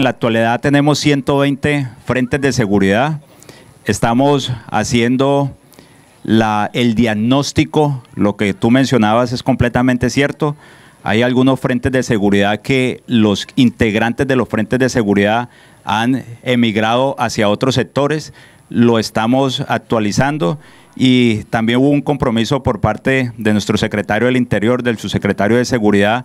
En la actualidad tenemos 120 frentes de seguridad. Estamos haciendo el diagnóstico, lo que tú mencionabas es completamente cierto. Hay algunos frentes de seguridad que los integrantes de los frentes de seguridad han emigrado hacia otros sectores, lo estamos actualizando y también hubo un compromiso por parte de nuestro secretario del Interior, del subsecretario de Seguridad,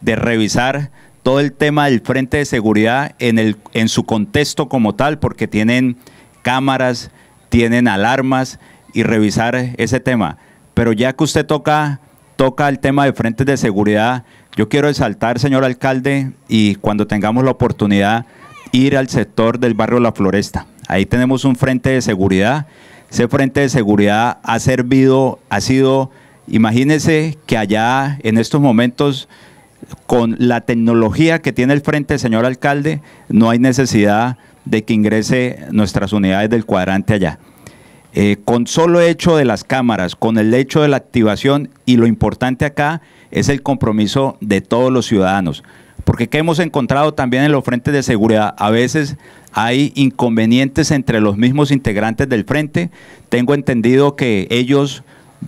de revisar todo el tema del Frente de Seguridad en, el, en su contexto como tal, porque tienen cámaras, tienen alarmas y revisar ese tema. Pero ya que usted toca, toca el tema de frentes de seguridad, yo quiero exaltar, señor alcalde, y cuando tengamos la oportunidad, ir al sector del barrio La Floresta. Ahí tenemos un frente de seguridad. Ese frente de seguridad ha servido, ha sido, Imagínese que allá en estos momentos con la tecnología que tiene el frente, señor alcalde, no hay necesidad de que ingrese nuestras unidades del cuadrante allá. Eh, con solo hecho de las cámaras, con el hecho de la activación y lo importante acá es el compromiso de todos los ciudadanos. Porque ¿qué hemos encontrado también en los frentes de seguridad? A veces hay inconvenientes entre los mismos integrantes del frente. Tengo entendido que ellos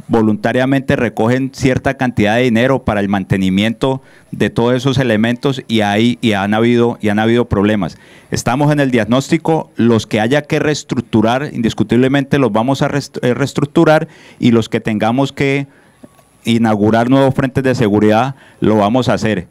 voluntariamente recogen cierta cantidad de dinero para el mantenimiento de todos esos elementos y ahí y han habido y han habido problemas. Estamos en el diagnóstico, los que haya que reestructurar indiscutiblemente los vamos a eh, reestructurar y los que tengamos que inaugurar nuevos frentes de seguridad lo vamos a hacer.